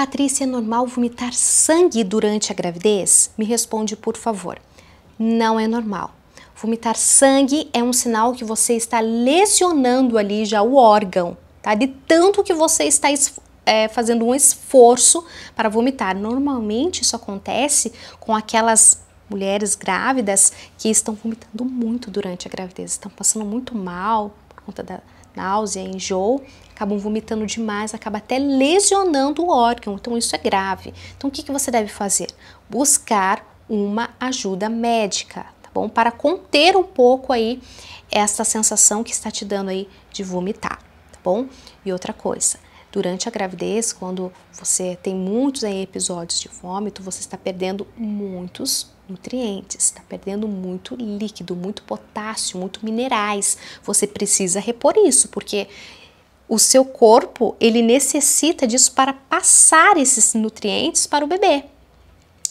Patrícia, é normal vomitar sangue durante a gravidez? Me responde, por favor. Não é normal. Vomitar sangue é um sinal que você está lesionando ali já o órgão, tá? De tanto que você está é, fazendo um esforço para vomitar. Normalmente isso acontece com aquelas mulheres grávidas que estão vomitando muito durante a gravidez, estão passando muito mal, conta da náusea, enjoo, acabam vomitando demais, acaba até lesionando o órgão, então isso é grave. Então o que, que você deve fazer? Buscar uma ajuda médica, tá bom? Para conter um pouco aí essa sensação que está te dando aí de vomitar, tá bom? E outra coisa, Durante a gravidez, quando você tem muitos aí, episódios de vômito, você está perdendo muitos nutrientes, está perdendo muito líquido, muito potássio, muito minerais. Você precisa repor isso, porque o seu corpo ele necessita disso para passar esses nutrientes para o bebê.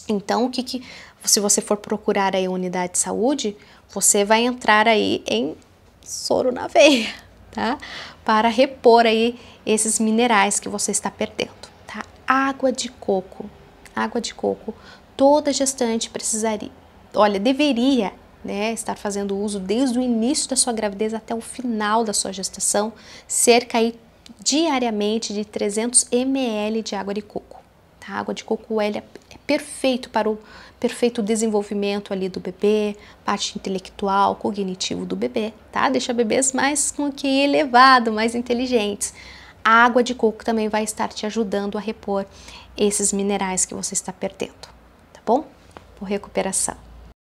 Então, o que, que se você for procurar aí a unidade de saúde, você vai entrar aí em soro na veia tá? Para repor aí esses minerais que você está perdendo, tá? Água de coco, água de coco, toda gestante precisaria, olha, deveria né, estar fazendo uso desde o início da sua gravidez até o final da sua gestação, cerca aí diariamente de 300 ml de água de coco. Tá? A água de coco é, é perfeito para o perfeito desenvolvimento ali do bebê, parte intelectual, cognitivo do bebê, tá? Deixa bebês mais com que elevado, mais inteligentes. A água de coco também vai estar te ajudando a repor esses minerais que você está perdendo, tá bom? Por recuperação.